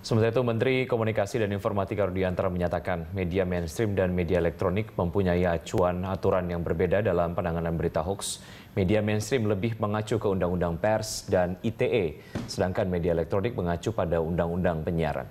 Sementara itu, Menteri Komunikasi dan Informatika Rudiantara menyatakan media mainstream dan media elektronik mempunyai acuan aturan yang berbeda dalam penanganan berita hoax. Media mainstream lebih mengacu ke Undang-Undang Pers dan ITE, sedangkan media elektronik mengacu pada Undang-Undang Penyiaran.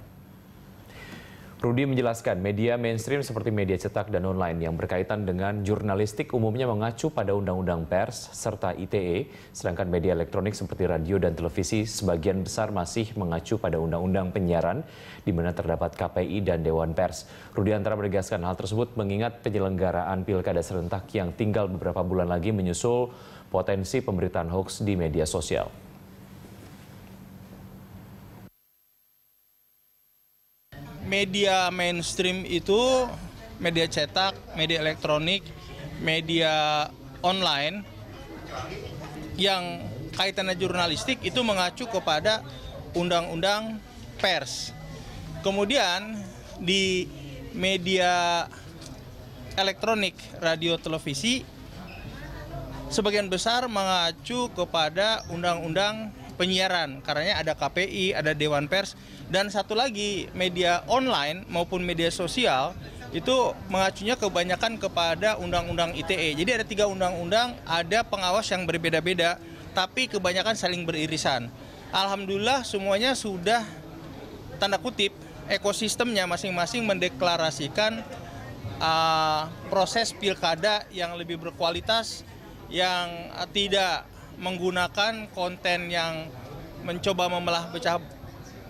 Rudi menjelaskan media mainstream seperti media cetak dan online yang berkaitan dengan jurnalistik umumnya mengacu pada Undang-Undang Pers serta ITE, sedangkan media elektronik seperti radio dan televisi sebagian besar masih mengacu pada Undang-Undang Penyiaran di mana terdapat KPI dan Dewan Pers. Rudi Antara menegaskan hal tersebut mengingat penyelenggaraan pilkada serentak yang tinggal beberapa bulan lagi menyusul potensi pemberitaan hoax di media sosial. media mainstream itu media cetak, media elektronik, media online yang kaitannya jurnalistik itu mengacu kepada undang-undang pers. Kemudian di media elektronik, radio, televisi sebagian besar mengacu kepada undang-undang penyiaran karena ada KPI, ada Dewan Pers dan satu lagi media online maupun media sosial itu mengacunya kebanyakan kepada undang-undang ITE. Jadi ada tiga undang-undang, ada pengawas yang berbeda-beda, tapi kebanyakan saling beririsan. Alhamdulillah semuanya sudah tanda kutip ekosistemnya masing-masing mendeklarasikan uh, proses pilkada yang lebih berkualitas, yang tidak menggunakan konten yang mencoba membelah pecah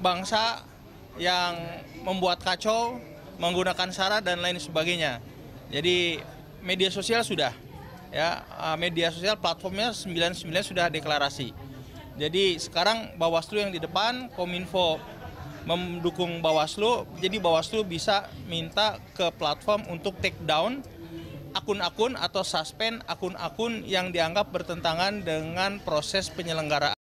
bangsa, yang membuat kacau, menggunakan sara dan lain sebagainya. Jadi media sosial sudah ya ah, media sosial platformnya 99 sudah deklarasi. Jadi sekarang Bawaslu yang di depan, Kominfo mendukung Bawaslu, jadi Bawaslu bisa minta ke platform untuk take down akun akun atau suspend akun akun yang dianggap bertentangan dengan proses penyelenggaraan